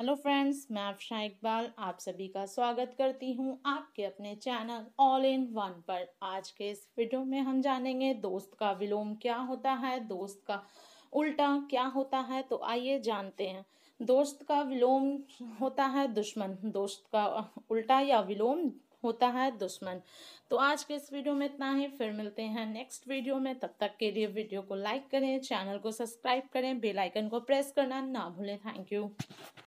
hello friends मैं अफशा इकबाल आप सभी का स्वागत करती हूं आपके अपने चैनल ऑल इन वन पर आज के इस वीडियो में हम जानेंगे दोस्त का विलोम क्या होता है दोस्त का उल्टा क्या होता है तो आइए जानते हैं दोस्त का विलोम होता है दुश्मन दोस्त का उल्टा या विलोम होता है दुश्मन तो आज के इस वीडियो में इतना ही फिर मिलते हैं नेक्स्ट वीडियो में तब तक के लिए वीडियो को लाइक करें चैनल को सब्सक्राइब करें बेल आइकन को प्रेस करना ना भूलें थैंक यू